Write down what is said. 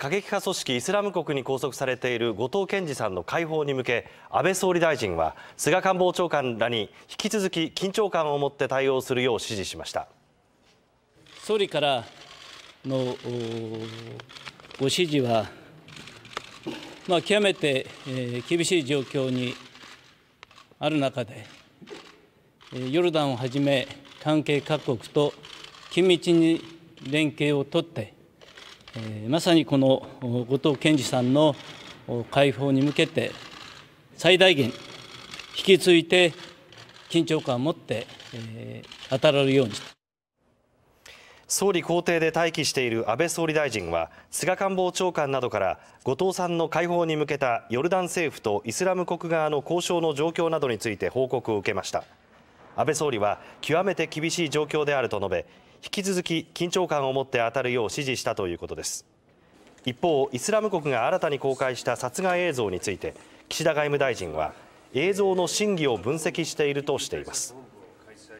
過激派組織イスラム国に拘束されている後藤健二さんの解放に向け安倍総理大臣は菅官房長官らに引き続き緊張感を持って対応するよう指示しました総理からのご指示は、まあ、極めて、厳しい状況にある中で、ヨルダンをはじめ関係各国と緊密に連携を取ってえまさにこの後藤健二さんの解放に向けて最大限引き継いで緊張感を持って、え当たられるように総理公邸で待機している安倍総理大臣は菅官房長官などから後藤さんの解放に向けたヨルダン政府とイスラム国側の交渉の状況などについて報告を受けました。安倍総理は極めて厳しい状況であると述べ引き続き緊張感を持って当たるよう指示したということです一方イスラム国が新たに公開した殺害映像について岸田外務大臣は映像の真偽を分析しているとしています